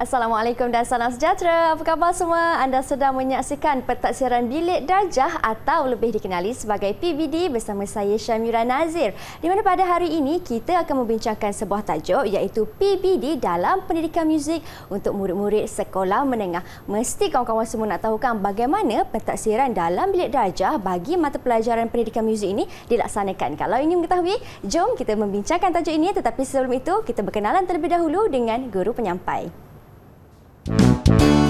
Assalamualaikum dan salam sejahtera. Apa khabar semua? Anda sedang menyaksikan pentaksiran Bilik Darjah atau lebih dikenali sebagai PBD bersama saya Syamira Nazir. Di mana pada hari ini kita akan membincangkan sebuah tajuk iaitu PBD dalam pendidikan muzik untuk murid-murid sekolah menengah. Mesti kawan-kawan semua nak tahu kan bagaimana pentaksiran dalam Bilik Darjah bagi mata pelajaran pendidikan muzik ini dilaksanakan. Kalau ingin mengetahui, jom kita membincangkan tajuk ini tetapi sebelum itu kita berkenalan terlebih dahulu dengan guru penyampai. Thank you.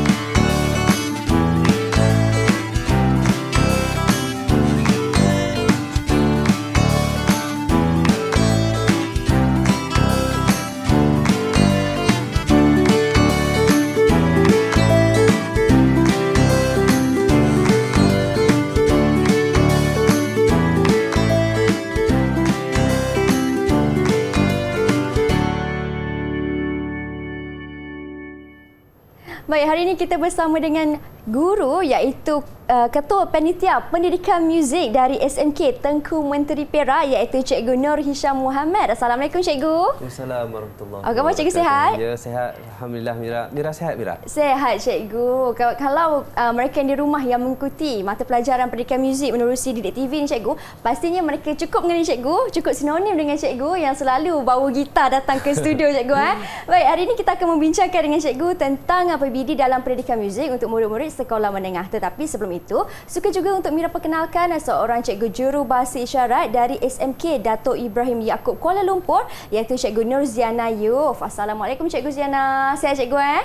Baik, hari ini kita bersama dengan guru iaitu uh, Ketua Panitia Pendidikan Muzik dari SMK Tengku Menteri Perak iaitu Cikgu Nur Hisham Muhammad. Assalamualaikum Cikgu. Assalamualaikum warahmatullahi wabarakatuh. Apa Cikgu sihat? Ya, sihat. Alhamdulillah Mira. Mira sihat Mira? Sihat Cikgu. Kalau, kalau uh, mereka yang di rumah yang mengikuti mata pelajaran Pendidikan Muzik menerusi Didik TV ni Cikgu, pastinya mereka cukup mengenai Cikgu, cukup sinonim dengan Cikgu yang selalu bawa gitar datang ke studio Cikgu. Eh. Baik, hari ini kita akan membincangkan dengan Cikgu tentang apa BD dalam Pendidikan Muzik untuk murid-murid sekolah menengah. Tetapi sebelum itu, suka juga untuk Mira perkenalkan seorang cikgu juru bahasa isyarat dari SMK Dato' Ibrahim Yaakob Kuala Lumpur iaitu cikgu Nur Ziana Yuf. Assalamualaikum cikgu Ziana. Sihat cikgu eh?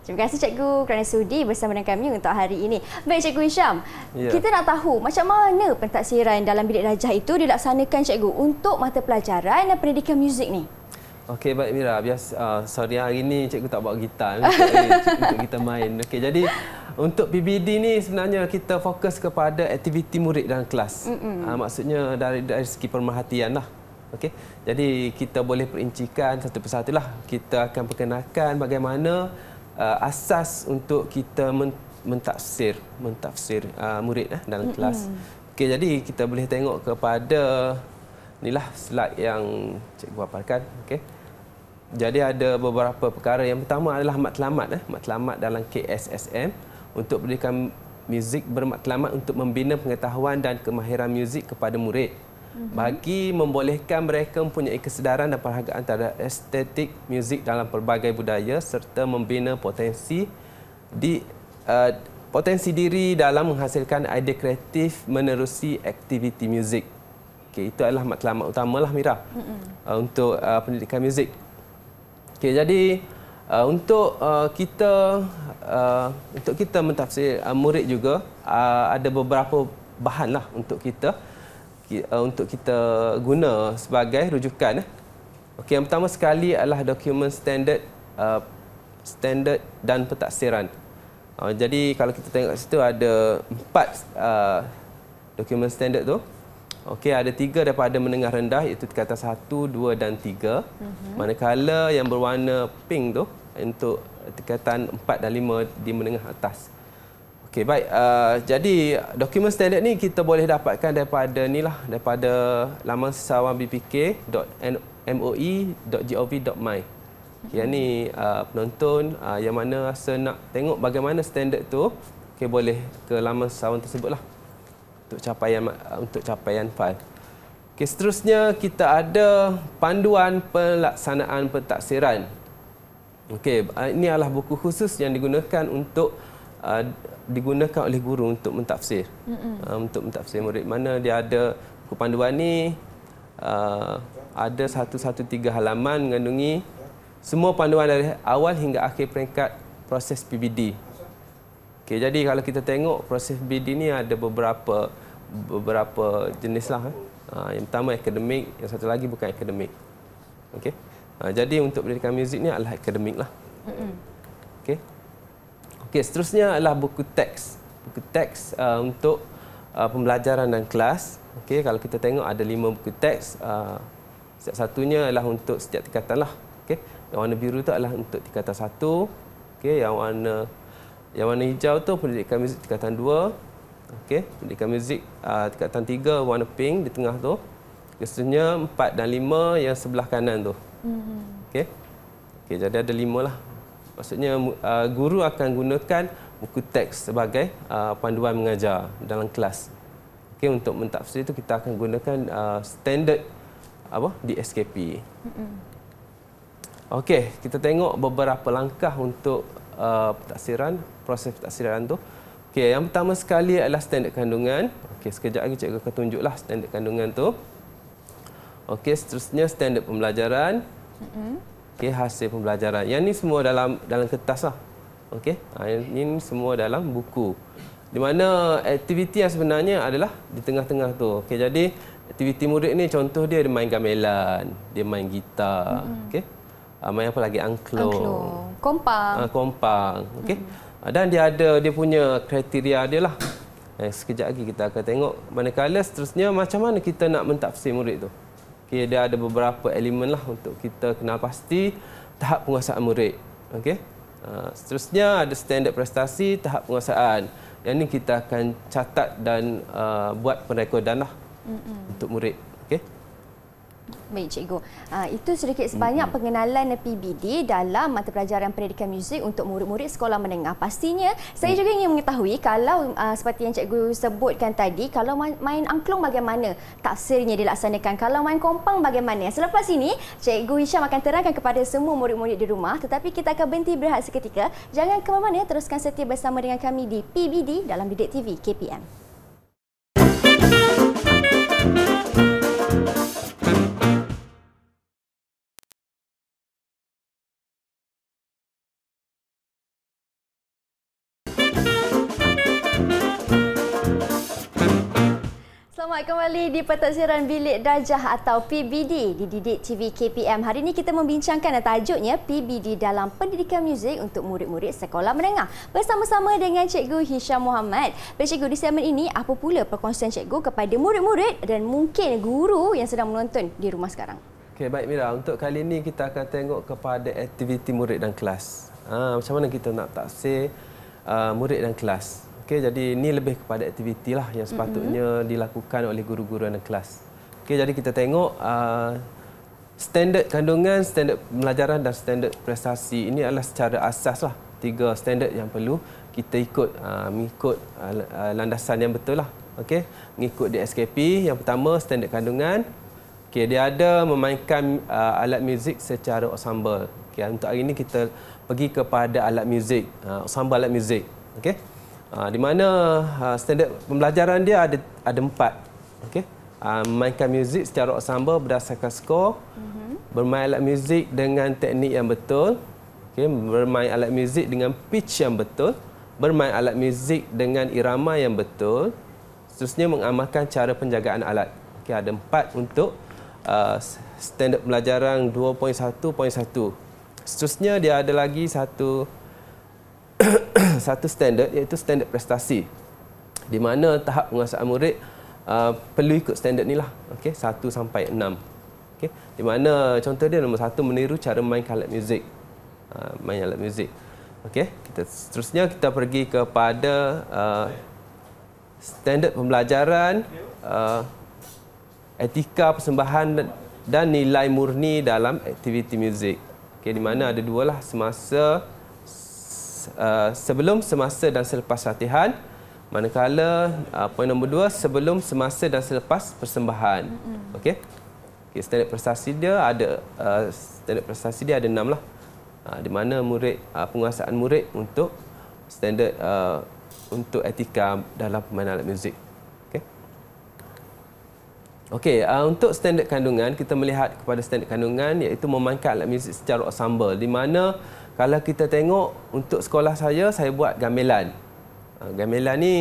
Terima kasih cikgu kerana sudi bersama dengan kami untuk hari ini. Baik cikgu Isham, ya. kita nak tahu macam mana pentaksiran dalam bilik darjah itu dilaksanakan cikgu untuk mata pelajaran dan pendidikan muzik ni? Okey baik Mira, biasa uh, sorry hari ni cikgu tak bawa gitar untuk, untuk kita main. Okey jadi untuk PBD ni sebenarnya kita fokus kepada aktiviti murid dalam kelas. Uh, maksudnya dari dari segi perhatian lah. Okey. Jadi kita boleh perincikan satu persatu lah. Kita akan perkenalkan bagaimana uh, asas untuk kita men- mentafsir mentafsir uh, murid eh, dalam Mm-mm. kelas. Okey jadi kita boleh tengok kepada inilah slide yang cikgu paparkan okey jadi ada beberapa perkara. Yang pertama adalah matlamat eh, matlamat dalam KSSM untuk berikan muzik bermatlamat untuk membina pengetahuan dan kemahiran muzik kepada murid. Mhm. Bagi membolehkan mereka mempunyai kesedaran dan perhargaan terhadap estetik muzik dalam pelbagai budaya serta membina potensi di uh, potensi diri dalam menghasilkan idea kreatif menerusi aktiviti muzik. Okay, itu adalah matlamat utamalah Mira. Mm -mm. Uh, untuk uh, pendidikan muzik. Okey, jadi uh, untuk uh, kita uh, untuk kita mentafsir uh, murid juga uh, ada beberapa bahan lah untuk kita uh, untuk kita guna sebagai rujukan. Eh. Okey, yang pertama sekali adalah dokumen standard uh, standard dan pentafsiran. Uh, jadi kalau kita tengok situ ada empat uh, dokumen standard tu. Okey, ada tiga daripada menengah rendah iaitu ke satu, dua dan tiga. Mm-hmm. Manakala yang berwarna pink tu untuk tingkatan empat dan lima di menengah atas. Okey, baik. Uh, jadi dokumen standard ni kita boleh dapatkan daripada ni lah, daripada laman sesawang e bpk.moe.gov.my. Yang ni uh, penonton uh, yang mana rasa nak tengok bagaimana standard tu, okay, boleh ke laman sesawang tersebut lah untuk capaian untuk capaian fail. Okey, seterusnya kita ada panduan pelaksanaan pentaksiran. Okey, ah, ini adalah buku khusus yang digunakan untuk uh, digunakan oleh guru untuk mentafsir. Mm-hmm. Uh, untuk mentafsir murid mana dia ada buku panduan ni uh, ada tiga halaman mengandungi semua panduan dari awal hingga akhir peringkat proses PBD. Okey, jadi kalau kita tengok proses PBD ni ada beberapa beberapa jenis lah. Eh. Ah, yang pertama akademik, yang satu lagi bukan akademik. Okey. Ah, jadi untuk pendidikan muzik ni adalah akademik lah. Okay, okay, seterusnya adalah buku teks. Buku teks uh, untuk uh, pembelajaran dan kelas. Okay, kalau kita tengok ada lima buku teks. Uh, setiap satunya adalah untuk setiap tingkatan lah. Okay, Yang warna biru tu adalah untuk tingkatan satu. Okay, yang warna yang warna hijau tu pendidikan muzik tingkatan dua. Okey, pendidikan muzik uh, ah, dekat tahun tiga warna pink di tengah tu. Biasanya empat dan lima yang sebelah kanan tu. mm Okey. Okey, jadi ada lima lah. Maksudnya uh, guru akan gunakan buku teks sebagai uh, panduan mengajar dalam kelas. Okey, untuk mentafsir itu kita akan gunakan uh, standard apa di SKP. mm mm-hmm. Okey, kita tengok beberapa langkah untuk uh, pentaksiran, proses pentaksiran tu. Okey, yang pertama sekali adalah standard kandungan. Okey, sekejap lagi cikgu akan tunjuklah standard kandungan tu. Okey, seterusnya standard pembelajaran. Okey, hasil pembelajaran. Yang ni semua dalam dalam kertas lah. Okey, ini ha, semua dalam buku. Di mana aktiviti yang sebenarnya adalah di tengah-tengah tu. Okey, jadi aktiviti murid ni contoh dia dia main gamelan, dia main gitar. Mm-hmm. Okey. Uh, main apa lagi? Angklung. Angklung. Kompang. Uh, kompang. Okey. Mm-hmm. Ah, dan dia ada dia punya kriteria dia lah eh, sekejap lagi kita akan tengok manakala seterusnya macam mana kita nak mentafsir murid tu okay, dia ada beberapa elemen lah untuk kita kenal pasti tahap penguasaan murid okay? Uh, ah, seterusnya ada standard prestasi tahap penguasaan yang ini kita akan catat dan uh, buat perekodan lah mm -mm. untuk murid Baik cikgu. Uh, itu sedikit sebanyak mm-hmm. pengenalan PBD dalam mata pelajaran pendidikan muzik untuk murid-murid sekolah menengah. Pastinya saya mm. juga ingin mengetahui kalau uh, seperti yang cikgu sebutkan tadi, kalau main, angklung bagaimana taksirnya dilaksanakan? Kalau main kompang bagaimana? Selepas ini, cikgu Hisham akan terangkan kepada semua murid-murid di rumah. Tetapi kita akan berhenti berehat seketika. Jangan ke mana-mana, teruskan setia bersama dengan kami di PBD dalam Didik TV KPM. Selamat kembali di Pertaksiran Bilik Darjah atau PBD di Didik TV KPM. Hari ini kita membincangkan tajuknya PBD dalam pendidikan muzik untuk murid-murid sekolah menengah. Bersama-sama dengan Cikgu Hisham Muhammad. Baik Cikgu, di segmen ini apa pula perkongsian Cikgu kepada murid-murid dan mungkin guru yang sedang menonton di rumah sekarang? Okay, baik Mira, untuk kali ini kita akan tengok kepada aktiviti murid dan kelas. Ha, macam mana kita nak taksir uh, murid dan kelas? Okey, jadi ini lebih kepada aktiviti lah yang sepatutnya mm-hmm. dilakukan oleh guru-guru dan kelas. Okey, jadi kita tengok uh, standard kandungan, standard pembelajaran dan standard prestasi ini adalah secara asas lah tiga standard yang perlu kita ikut uh, mengikut uh, uh landasan yang betul lah. Okey, mengikut di SKP yang pertama standard kandungan. Okey, dia ada memainkan uh, alat muzik secara ensemble. Okey, untuk hari ini kita pergi kepada alat muzik, uh, ensemble alat muzik. Okey. Ah, di mana ah, standard pembelajaran dia ada ada empat. Okey. Memainkan ah, muzik secara ensemble berdasarkan skor. Mm-hmm. Bermain alat muzik dengan teknik yang betul. okay? bermain alat muzik dengan pitch yang betul. Bermain alat muzik dengan irama yang betul. Seterusnya mengamalkan cara penjagaan alat. Okay, ada empat untuk uh, standard pembelajaran 2.1.1. Seterusnya dia ada lagi satu satu standard iaitu standard prestasi di mana tahap penguasaan murid uh, perlu ikut standard ni lah okay, satu sampai enam okay, di mana contoh dia nombor satu meniru cara main alat muzik uh, main alat muzik okay, kita, seterusnya kita pergi kepada uh, standard pembelajaran uh, etika persembahan dan nilai murni dalam aktiviti muzik okay, di mana ada dua lah semasa Uh, sebelum, semasa dan selepas latihan. Manakala uh, poin nombor dua, sebelum, semasa dan selepas persembahan. Mm-hmm. Okey. Okay, standard prestasi dia ada uh, standard prestasi dia ada enam lah. Uh, di mana murid uh, penguasaan murid untuk standard uh, untuk etika dalam permainan alat muzik. Okey. Okey, uh, untuk standard kandungan kita melihat kepada standard kandungan iaitu memainkan alat muzik secara ensemble di mana kalau kita tengok untuk sekolah saya saya buat gamelan ah, gamelan ni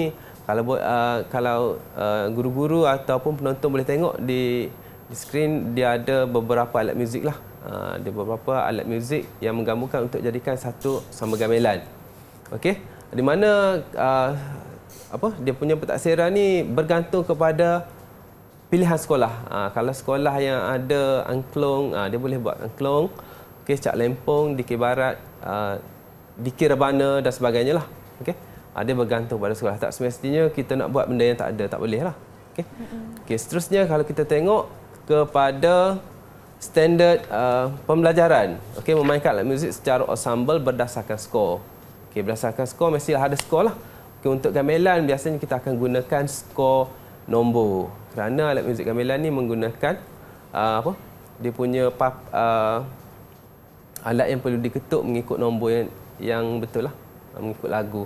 kalau uh, kalau ah, guru-guru uh, ataupun penonton boleh tengok di, di skrin dia ada beberapa alat muzik lah uh, ada beberapa alat muzik yang menggambarkan untuk jadikan satu sama gamelan okey di mana uh, apa dia punya pentaksiran ni bergantung kepada pilihan sekolah uh, kalau sekolah yang ada angklung uh, dia boleh buat angklung uh, okey Cak Lempong, di Barat, di uh, Dikir dan sebagainya lah. Okay, Ada ah, bergantung pada sekolah. Tak semestinya kita nak buat benda yang tak ada, tak boleh lah. Okay, okay, seterusnya kalau kita tengok kepada standard uh, pembelajaran. okay, memainkan alat muzik secara ensemble berdasarkan skor. Okay, berdasarkan skor mesti ada skor lah. Okey, untuk gamelan biasanya kita akan gunakan skor nombor. Kerana alat muzik gamelan ni menggunakan uh, apa? Dia punya pap, uh, alat yang perlu diketuk mengikut nombor yang, yang betul lah ha, mengikut lagu.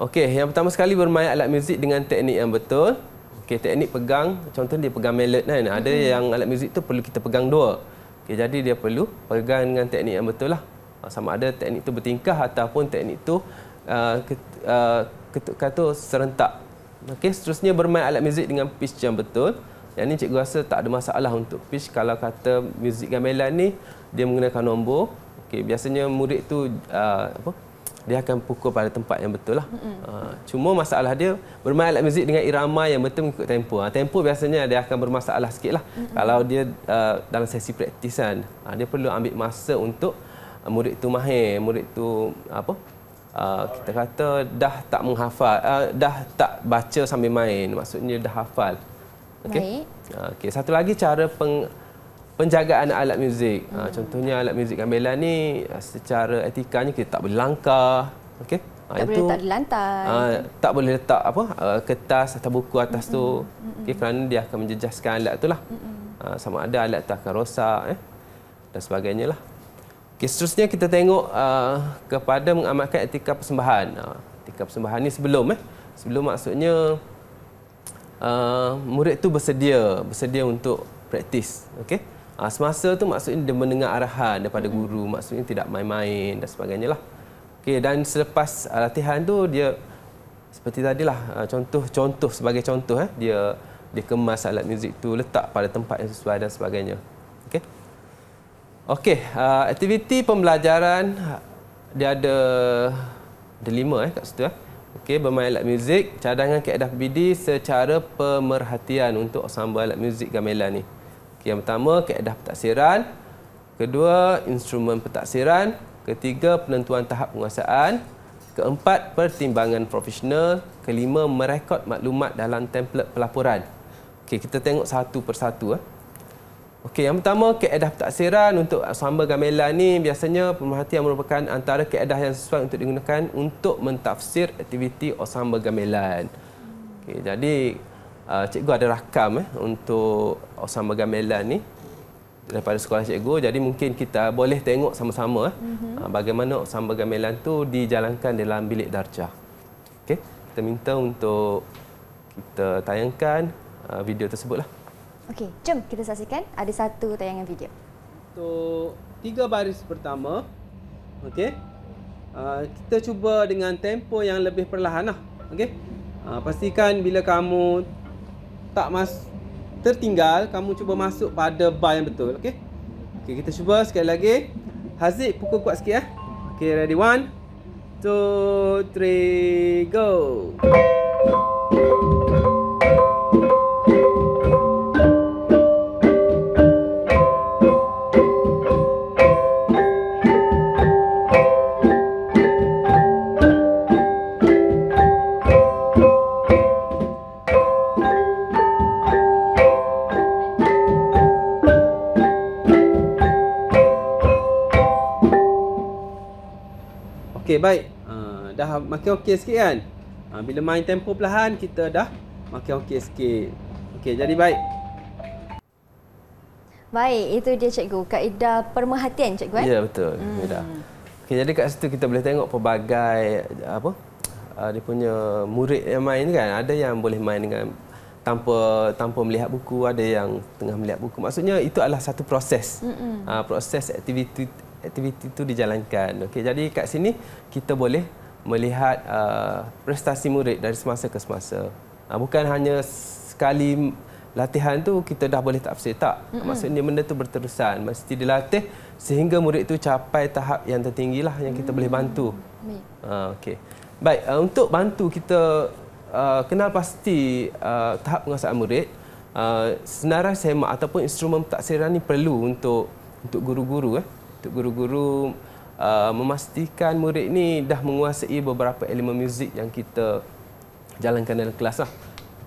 Okey, yang pertama sekali bermain alat muzik dengan teknik yang betul. Okey, teknik pegang, contoh dia pegang mallet kan. Ada hmm. yang alat muzik tu perlu kita pegang dua. Okey, jadi dia perlu pegang dengan teknik yang betul lah. Ha, sama ada teknik tu bertingkah ataupun teknik tu uh, uh, ketukan tu serentak. Okey, seterusnya bermain alat muzik dengan pitch yang betul. Yang ni cikgu rasa tak ada masalah untuk pitch kalau kata muzik gamelan ni dia menggunakan nombor okey biasanya murid tu uh, apa dia akan pukul pada tempat yang betul lah. Mm-hmm. Uh, cuma masalah dia bermain alat muzik dengan irama yang betul mengikut tempo. Uh, tempo biasanya dia akan bermasalah sikit lah. Mm-hmm. Kalau dia uh, dalam sesi praktis kan, uh, dia perlu ambil masa untuk uh, murid tu mahir, murid tu apa? Uh, kita kata dah tak menghafal, uh, dah tak baca sambil main. Maksudnya dah hafal. Okey. Uh, Okey. Satu lagi cara peng, penjagaan alat muzik. Hmm. Contohnya alat muzik gamelan ni ha, secara etikanya kita tak boleh langkah. Okey. Ha, tak itu, boleh letak di lantai. Uh, tak boleh letak apa kertas atau buku atas mm -mm. tu. Mm -mm. Okey kerana dia akan menjejaskan alat itulah. Mm -mm. Uh, sama ada alat tu akan rosak eh dan sebagainya lah. Okey seterusnya kita tengok uh, kepada mengamalkan etika persembahan. Uh, etika persembahan ni sebelum eh sebelum maksudnya uh, murid tu bersedia bersedia untuk praktis okey. Ha, semasa tu maksudnya dia mendengar arahan daripada hmm guru, maksudnya tidak main-main dan sebagainya lah. Okey dan selepas uh, latihan tu dia seperti tadi lah uh, ah, contoh-contoh sebagai contoh eh dia dia kemas alat muzik tu letak pada tempat yang sesuai dan sebagainya. Okey. Okey, uh, aktiviti pembelajaran dia ada ada lima eh kat situ eh. Okey, bermain alat muzik, cadangan keadaan PBD secara pemerhatian untuk sambal alat muzik gamelan ni. Yang pertama, keadaan petaksiran, Kedua, instrumen petaksiran, Ketiga, penentuan tahap penguasaan. Keempat, pertimbangan profesional. Kelima, merekod maklumat dalam template pelaporan. Okay, kita tengok satu persatu. Eh. Okey, yang pertama, keadaan petaksiran untuk sambal gamelan ini biasanya pemerhati yang merupakan antara keadaan yang sesuai untuk digunakan untuk mentafsir aktiviti osamba gamelan. Okay, jadi uh, cikgu ada rakam eh, untuk Osama Gamelan ni daripada sekolah cikgu jadi mungkin kita boleh tengok sama-sama eh, mm-hmm. bagaimana Osama Gamelan tu dijalankan dalam bilik darjah okey kita minta untuk kita tayangkan uh, video tersebutlah okey jom kita saksikan ada satu tayangan video untuk tiga baris pertama okey Uh, kita cuba dengan tempo yang lebih perlahan lah, Okey, Uh, pastikan bila kamu tak mas tertinggal kamu cuba masuk pada bar yang betul okey okey kita cuba sekali lagi Haziq pukul kuat sikit eh okey ready one two three go baik ha, Dah makin okey sikit kan ha, Bila main tempo perlahan Kita dah makin okey sikit Okey jadi baik Baik itu dia cikgu Kaedah permahatian cikgu kan Ya betul hmm. Kaedah okay, Jadi kat situ kita boleh tengok pelbagai Apa ah, dia punya murid yang main kan ada yang boleh main dengan tanpa tanpa melihat buku ada yang tengah melihat buku maksudnya itu adalah satu proses mm-hmm. proses aktiviti aktiviti itu dijalankan. Okey, jadi kat sini kita boleh melihat uh, prestasi murid dari semasa ke semasa. Uh, bukan hanya sekali latihan tu kita dah boleh tafsir tak. Mm-hmm. Maksudnya benda tu berterusan, mesti dilatih sehingga murid itu capai tahap yang tertinggilah yang kita mm-hmm. boleh mm. bantu. Ha uh, okey. Baik, uh, untuk bantu kita uh, kenal pasti uh, tahap penguasaan murid Uh, senarai semak ataupun instrumen taksiran ini perlu untuk untuk guru-guru eh untuk guru-guru uh, memastikan murid ni dah menguasai beberapa elemen muzik yang kita jalankan dalam kelas lah.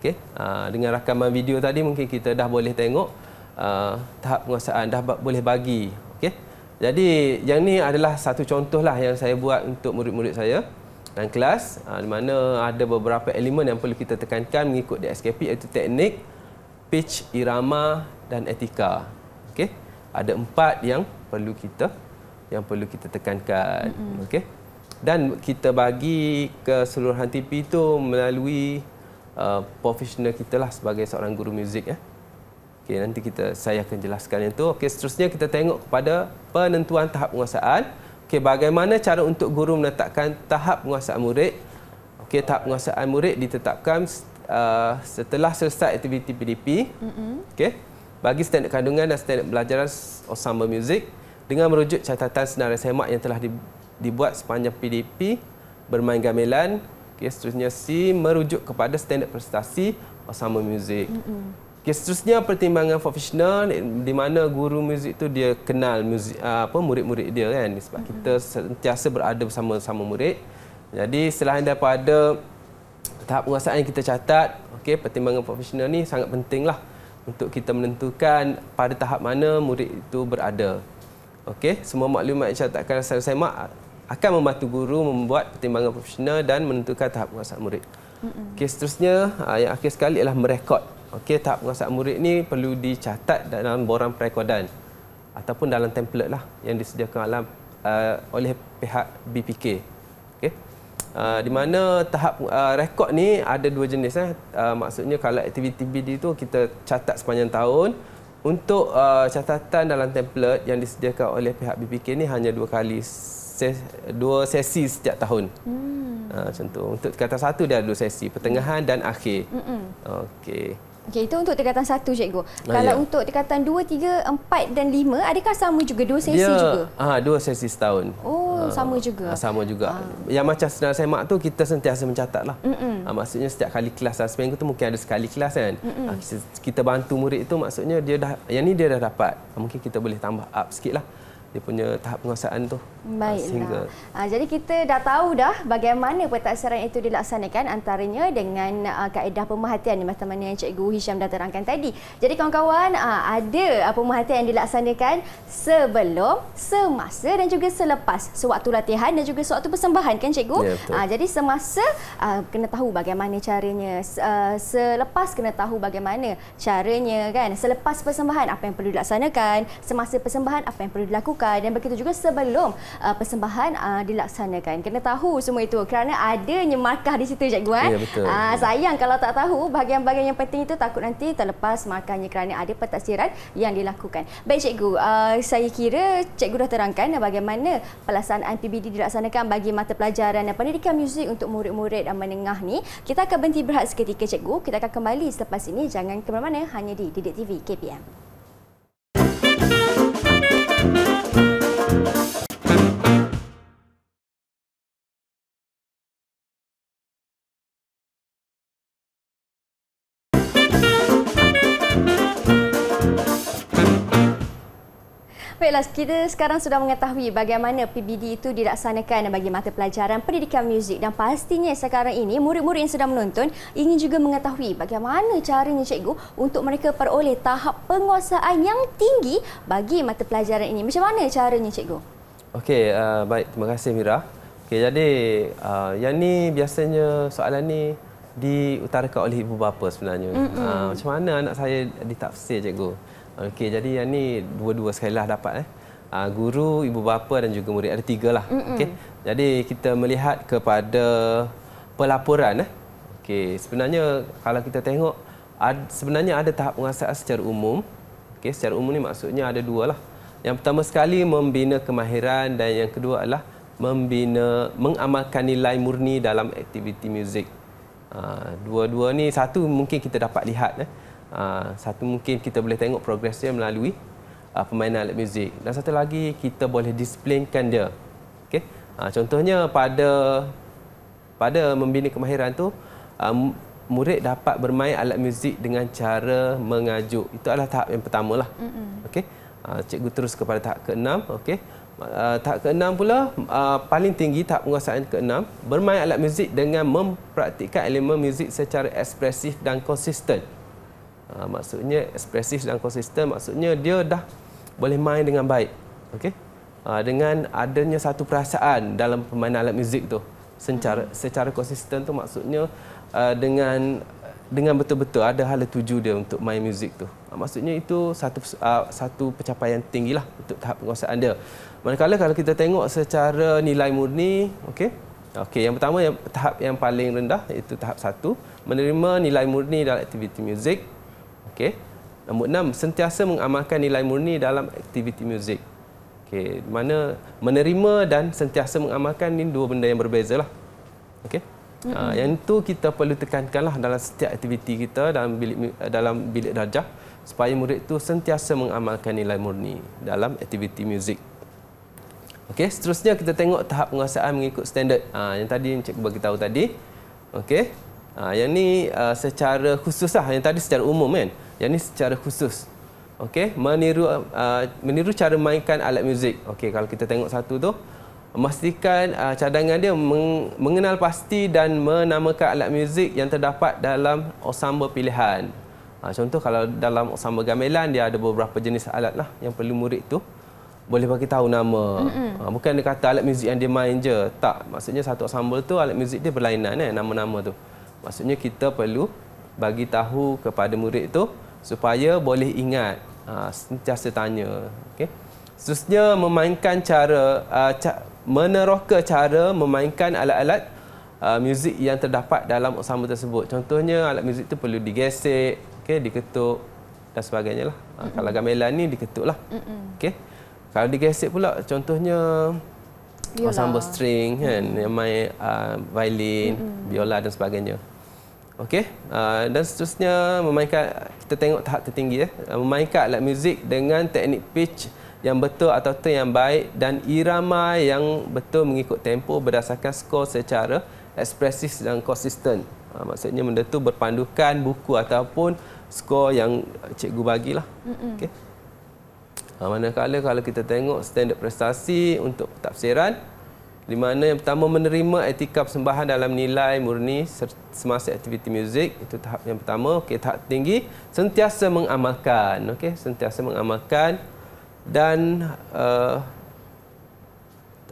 Okay. Uh, dengan rakaman video tadi mungkin kita dah boleh tengok uh, tahap penguasaan, dah boleh bagi. Okay. Jadi yang ni adalah satu contoh lah yang saya buat untuk murid-murid saya dalam kelas uh, di mana ada beberapa elemen yang perlu kita tekankan mengikut DSKP iaitu teknik, pitch, irama dan etika. Okey, Ada empat yang perlu kita yang perlu kita tekankan mm-hmm. okey dan kita bagi keseluruhan TP itu melalui uh, profesional kita lah sebagai seorang guru muzik ya eh. okey nanti kita saya akan jelaskan yang tu okey seterusnya kita tengok kepada penentuan tahap penguasaan okey bagaimana cara untuk guru menetapkan tahap penguasaan murid okey tahap penguasaan murid ditetapkan uh, setelah selesai aktiviti PDP mm-hmm. okey bagi standard kandungan dan standard pelajaran ensemble music dengan merujuk catatan senarai semak yang telah dibuat sepanjang PDP bermain gamelan okay, seterusnya C merujuk kepada standar prestasi Osama Music okay, seterusnya pertimbangan profesional di mana guru muzik itu dia kenal muzik, ah, apa murid-murid dia kan sebab kita sentiasa berada bersama-sama murid jadi selain daripada tahap penguasaan yang kita catat okay, pertimbangan profesional ni sangat penting lah untuk kita menentukan pada tahap mana murid itu berada. Okey, semua maklumat yang catatkan asal mak akan membantu guru membuat pertimbangan profesional dan menentukan tahap penguasaan murid. Okey, seterusnya ah, yang akhir sekali ialah merekod. Okey, tahap penguasaan murid ni perlu dicatat dalam borang perekodan ataupun dalam template lah yang disediakan dalam uh, ah, oleh pihak BPK. Okey. Uh, di mana tahap uh, rekod ni ada dua jenis eh. Uh, maksudnya kalau aktiviti BD tu kita catat sepanjang tahun, untuk uh, catatan dalam template yang disediakan oleh pihak BPK ni hanya dua kali ses, dua sesi setiap tahun. Hmm. Uh, ah, contoh untuk kata satu dia ada dua sesi, pertengahan dan akhir. Okey. Okay, itu untuk tingkatan 1 cikgu. Ah, Kalau ya. untuk tingkatan dua, tiga, empat dan lima, adakah sama juga dua sesi ya. juga? Ah, dua sesi setahun. Oh, ha. sama juga. Ah, sama juga. Ha. Yang macam saya mak tu kita sentiasa mencatatlah. Ha, maksudnya setiap kali kelas dalam seminggu tu mungkin ada sekali kelas kan. Ha, kita, kita bantu murid tu maksudnya dia dah yang ni dia dah dapat. Ha, mungkin kita boleh tambah up lah. dia punya tahap penguasaan tu. Baiklah. Ha, jadi kita dah tahu dah bagaimana pentaksiran itu dilaksanakan antaranya dengan uh, kaedah pemerhatian macam mana yang Cikgu Hisham dah terangkan tadi. Jadi kawan-kawan, ada uh, pemerhatian yang dilaksanakan sebelum, semasa dan juga selepas sewaktu latihan dan juga sewaktu persembahan kan Cikgu? Ya, uh, jadi semasa uh, kena tahu bagaimana caranya, uh, selepas kena tahu bagaimana caranya kan, selepas persembahan apa yang perlu dilaksanakan, semasa persembahan apa yang perlu dilakukan dan begitu juga sebelum uh, persembahan uh, dilaksanakan. Kena tahu semua itu kerana adanya markah di situ cikgu eh. Ya, uh, sayang kalau tak tahu bahagian-bahagian yang penting itu takut nanti terlepas markahnya kerana ada petaksiran yang dilakukan. Baik cikgu, uh, saya kira cikgu dah terangkan bagaimana pelaksanaan PBD dilaksanakan bagi mata pelajaran dan pendidikan muzik untuk murid-murid dan menengah ni. Kita akan berhenti berehat seketika cikgu. Kita akan kembali selepas ini. Jangan ke mana-mana hanya di Didik TV KPM. Baiklah, kita sekarang sudah mengetahui bagaimana PBD itu dilaksanakan bagi mata pelajaran pendidikan muzik dan pastinya sekarang ini murid-murid yang sedang menonton ingin juga mengetahui bagaimana caranya cikgu untuk mereka peroleh tahap penguasaan yang tinggi bagi mata pelajaran ini. Macam mana caranya cikgu? Okey, uh, baik. Terima kasih Mira. Okey, jadi uh, yang ni biasanya soalan ni diutarakan oleh ibu bapa sebenarnya. Uh, macam mana anak saya ditafsir cikgu? Okey, jadi yang ni dua-dua sekali lah dapat eh. Uh, guru, ibu bapa dan juga murid ada tiga lah. Okey. Jadi kita melihat kepada pelaporan eh. Okey, sebenarnya kalau kita tengok ad, sebenarnya ada tahap penguasaan secara umum. Okey, secara umum ni maksudnya ada dua lah. Yang pertama sekali membina kemahiran dan yang kedua adalah membina mengamalkan nilai murni dalam aktiviti muzik. Uh, dua-dua ni satu mungkin kita dapat lihat eh. Uh, satu mungkin kita boleh tengok progres dia melalui uh, permainan alat muzik. Dan satu lagi kita boleh disiplinkan dia. Okey. Uh, contohnya pada pada membina kemahiran tu uh, murid dapat bermain alat muzik dengan cara mengajuk. Itu adalah tahap yang pertama lah. Okey. Uh, cikgu terus kepada tahap ke-6. Okey. Uh, tahap ke-6 pula uh, paling tinggi tahap penguasaan ke-6 bermain alat muzik dengan mempraktikkan elemen muzik secara ekspresif dan konsisten. Ha, maksudnya ekspresif dan konsisten maksudnya dia dah boleh main dengan baik. Okey. Ha, dengan adanya satu perasaan dalam permainan alat muzik tu secara hmm. secara konsisten tu maksudnya uh, dengan dengan betul-betul ada hal tuju dia untuk main muzik tu. Ha, maksudnya itu satu uh, satu pencapaian tinggilah untuk tahap penguasaan dia. Manakala kalau kita tengok secara nilai murni, okey. Okey, yang pertama yang tahap yang paling rendah itu tahap satu menerima nilai murni dalam aktiviti muzik. Okey. Nombor enam, sentiasa mengamalkan nilai murni dalam aktiviti muzik. Okey, mana menerima dan sentiasa mengamalkan ini dua benda yang berbeza lah. Okey. Mm-hmm. Uh, yang itu kita perlu tekankanlah dalam setiap aktiviti kita dalam bilik dalam bilik darjah supaya murid tu sentiasa mengamalkan nilai murni dalam aktiviti muzik. Okey, seterusnya kita tengok tahap penguasaan mengikut standard. Uh, yang tadi cikgu bagi tahu tadi. Okey. Uh, yang ni uh, secara khususlah yang tadi secara umum kan. Eh? yang ini secara khusus okey meniru uh, meniru cara mainkan alat muzik okey kalau kita tengok satu tu memastikan uh, cadangan dia meng- mengenal pasti dan menamakan alat muzik yang terdapat dalam ensemble pilihan uh, contoh kalau dalam ensemble gamelan dia ada beberapa jenis alat lah yang perlu murid tu boleh bagi tahu nama mm-hmm. uh, bukan dia kata alat muzik yang dia main je tak maksudnya satu ensemble tu alat muzik dia berlainan eh nama-nama tu maksudnya kita perlu bagi tahu kepada murid tu supaya boleh ingat ha, sentiasa tanya okey seterusnya memainkan cara uh, ca- meneroka cara memainkan alat-alat uh, muzik yang terdapat dalam usama tersebut contohnya alat muzik itu perlu digesek okey diketuk dan sebagainya lah uh, kalau gamelan ni diketuk lah okey kalau digesek pula contohnya Ensemble string kan yang main uh, violin Mm-mm. viola dan sebagainya Okey, uh, ah, dan seterusnya memainkan kita tengok tahap tertinggi ya. Eh. Ah, memainkan alat muzik dengan teknik pitch yang betul atau tone yang baik dan irama yang betul mengikut tempo berdasarkan skor secara ekspresif dan konsisten. Uh, maksudnya benda tu berpandukan buku ataupun skor yang cikgu bagilah. Okey. Uh, manakala kalau kita tengok standard prestasi untuk tafsiran, di mana yang pertama menerima etika persembahan dalam nilai murni semasa aktiviti muzik itu tahap yang pertama okey tahap tinggi sentiasa mengamalkan okey sentiasa mengamalkan dan uh, eh,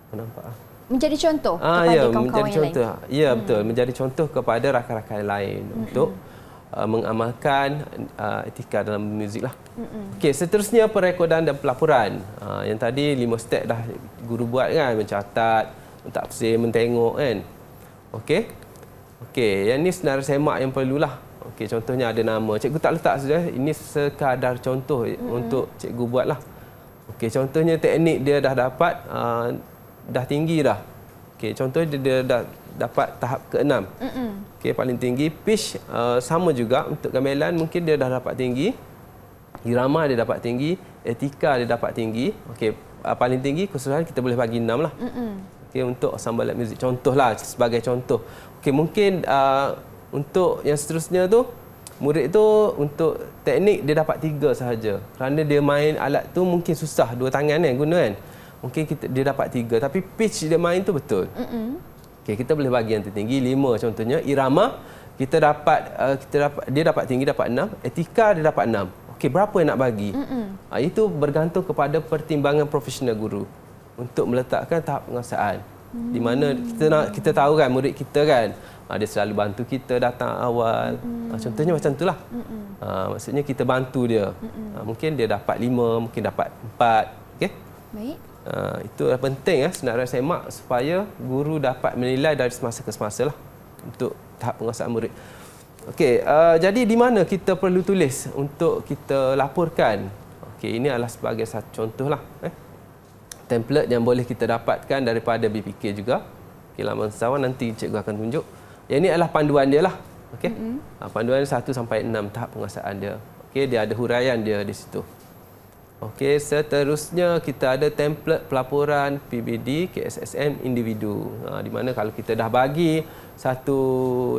apa nampak ah. menjadi contoh ah, kepada ya, kawan-kawan menjadi lain. Ya hmm. betul, menjadi contoh kepada rakan-rakan lain hmm. untuk uh, mengamalkan uh, eh, etika dalam muziklah. Hmm. Okay seterusnya perekodan dan pelaporan. Uh, ah, yang tadi lima step dah guru buat kan mencatat, mentafsir, mentengok kan. Okey. Okey, yang ni senar semak yang perlulah. Okey, contohnya ada nama. Cikgu tak letak saja. Ini sekadar contoh hmm. untuk cikgu buatlah. Okey, contohnya teknik dia dah dapat uh, dah tinggi dah. Okey, contoh dia, dia dah dapat tahap ke-6. Hmm. Okey, paling tinggi pitch uh, sama juga untuk gamelan mungkin dia dah dapat tinggi. Irama dia dapat tinggi, etika dia dapat tinggi. Okey, uh, paling tinggi keseluruhan kita boleh bagi 6 lah. Hmm okay, untuk sambal light music contohlah sebagai contoh Okay mungkin uh, untuk yang seterusnya tu murid tu untuk teknik dia dapat tiga sahaja kerana dia main alat tu mungkin susah dua tangan kan guna kan mungkin kita, dia dapat tiga tapi pitch dia main tu betul Okay kita boleh bagi yang tertinggi lima contohnya irama kita dapat uh, kita dapat dia dapat tinggi dapat enam etika dia dapat enam Okay berapa yang nak bagi uh, itu bergantung kepada pertimbangan profesional guru untuk meletakkan tahap penguasaan hmm. di mana kita nak kita tahu kan murid kita kan ah, dia selalu bantu kita datang awal ah, hmm. contohnya macam itulah hmm. uh, ah, maksudnya kita bantu dia hmm. uh, mungkin dia dapat lima mungkin dapat empat okey uh, itu adalah penting eh, ya senarai mak supaya guru dapat menilai dari semasa ke semasa lah untuk tahap penguasaan murid okey uh, jadi di mana kita perlu tulis untuk kita laporkan okey ini adalah sebagai satu contohlah eh template yang boleh kita dapatkan daripada BPK juga. Okey, laman sawan nanti cikgu akan tunjuk. Yang ini adalah panduan dia lah. Okey. Mm-hmm. Panduan 1 sampai 6 tahap penguasaan dia. Okey, dia ada huraian dia di situ. Okey, seterusnya kita ada template pelaporan PBD KSSM individu. Ha, di mana kalau kita dah bagi satu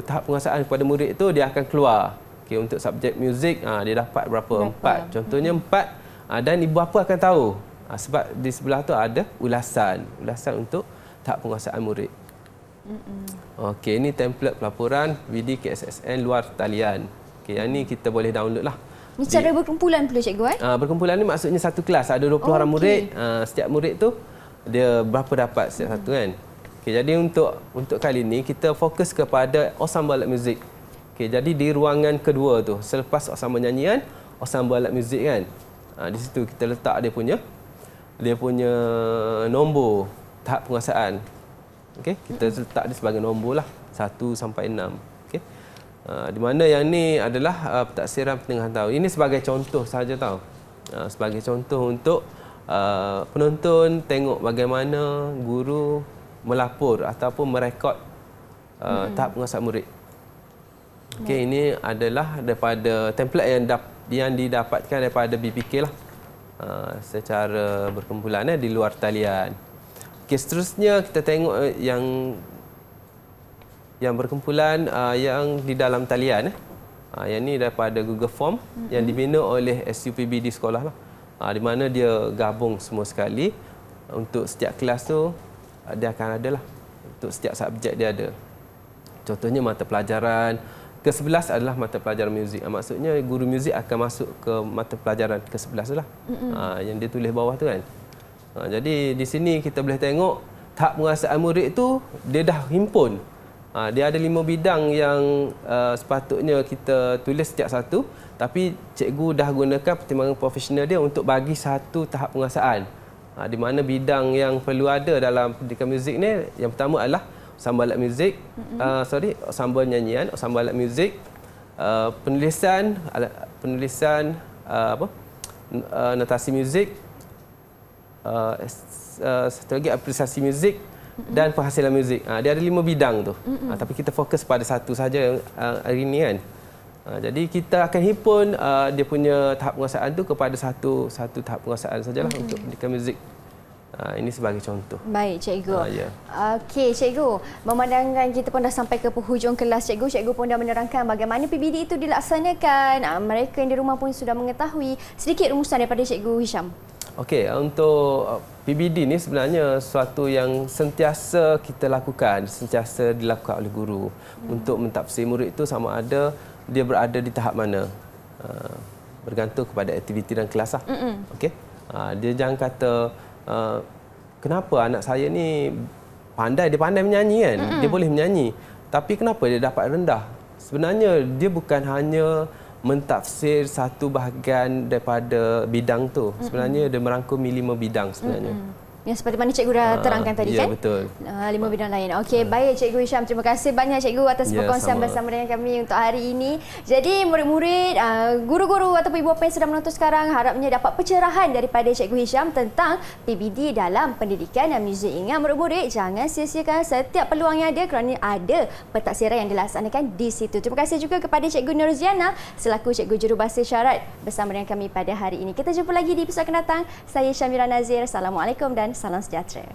tahap penguasaan kepada murid itu, dia akan keluar. Okey, untuk subjek muzik, ha, dia dapat berapa? berapa? Empat. Contohnya mm-hmm. empat. Ha, dan ibu apa akan tahu? Ha, sebab di sebelah tu ada ulasan, ulasan untuk tak penguasaan murid. Okey, ini template pelaporan VD KSSN luar talian. Okey, yang ni kita boleh download lah. Ini cara di, berkumpulan pula cikgu eh? Uh, berkumpulan ni maksudnya satu kelas ada 20 oh, orang okay. murid. Ah, setiap murid tu dia berapa dapat setiap mm. satu kan? Okey, jadi untuk untuk kali ni kita fokus kepada ensemble alat muzik. Okey, jadi di ruangan kedua tu selepas ensemble nyanyian, ensemble alat muzik kan. Uh, di situ kita letak dia punya dia punya nombor tahap penguasaan. Okey, kita letak dia sebagai nombor lah 1 sampai 6. Okey. Uh, ah, di mana yang ni adalah uh, ah, pentaksiran pertengahan tahun. Ini sebagai contoh saja tau, Uh, sebagai contoh untuk uh, penonton tengok bagaimana guru melapor ataupun merekod uh, hmm. tahap penguasaan murid. Okey, ini adalah daripada template yang dap yang didapatkan daripada BPK lah uh, secara berkumpulan eh, di luar talian. Okay, seterusnya kita tengok eh, yang yang berkumpulan uh, ah, yang di dalam talian. Eh. Uh, yang ini daripada Google Form mm -hmm. yang dibina oleh SUPB di sekolah. Lah. Uh, di mana dia gabung semua sekali. Untuk setiap kelas tu uh, dia akan ada. Lah. Untuk setiap subjek dia ada. Contohnya mata pelajaran, ke sebelas adalah mata pelajaran muzik. Ah, maksudnya guru muzik akan masuk ke mata pelajaran ke sebelas lah. Mm -hmm. Yang dia tulis bawah tu kan. Ah, jadi di sini kita boleh tengok tahap penguasaan murid tu dia dah himpun. Dia ada lima bidang yang sepatutnya kita tulis setiap satu. Tapi cikgu dah gunakan pertimbangan profesional dia untuk bagi satu tahap penguasaan. Di mana bidang yang perlu ada dalam pendidikan muzik ni, yang pertama adalah sambal alat muzik, mm-hmm. uh, sorry, sambal nyanyian, sambal alat muzik, uh, penulisan, alat, penulisan uh, apa, uh, notasi muzik, uh, uh, satu apresiasi muzik dan penghasilan muzik. Ha, ah, dia ada lima bidang tu. Ha, tapi kita fokus pada satu saja uh, hari ni kan. Ha, jadi kita akan himpun uh, dia punya tahap penguasaan tu kepada satu satu tahap penguasaan sajalah untuk pendidikan muzik. Uh, ini sebagai contoh. Baik, cikgu. Uh, ah, yeah. Okey, cikgu. Memandangkan kita pun dah sampai ke penghujung kelas, cikgu. Cikgu pun dah menerangkan bagaimana PBD itu dilaksanakan. Uh, mereka yang di rumah pun sudah mengetahui. Sedikit rumusan daripada cikgu Hisham. Okey, untuk PBD ni sebenarnya suatu yang sentiasa kita lakukan, sentiasa dilakukan oleh guru hmm. untuk mentafsir murid itu sama ada dia berada di tahap mana. Uh, bergantung kepada aktiviti dan kelas lah. Okey. dia jangan kata uh, kenapa anak saya ni pandai dia pandai menyanyi kan mm-hmm. dia boleh menyanyi tapi kenapa dia dapat rendah sebenarnya dia bukan hanya mentafsir satu bahagian daripada bidang tu mm-hmm. sebenarnya dia merangkumi lima bidang sebenarnya mm-hmm yang seperti mana cikgu dah uh, terangkan tadi yeah, kan? Ya, betul. Uh, lima bidang lain. Okey, uh. baik cikgu Hisham. Terima kasih banyak cikgu atas yeah, perkongsian bersama dengan kami untuk hari ini. Jadi, murid-murid, uh, guru-guru ataupun ibu bapa yang sedang menonton sekarang harapnya dapat pencerahan daripada cikgu Hisham tentang PBD dalam pendidikan dan muzik. Ingat murid-murid, jangan sia-siakan setiap peluang yang ada kerana ada pentaksiran yang dilaksanakan di situ. Terima kasih juga kepada cikgu Nurziana selaku cikgu jurubahasa syarat bersama dengan kami pada hari ini. Kita jumpa lagi di episod akan datang. Saya Syamira Nazir. Assalamualaikum dan salam sejahtera.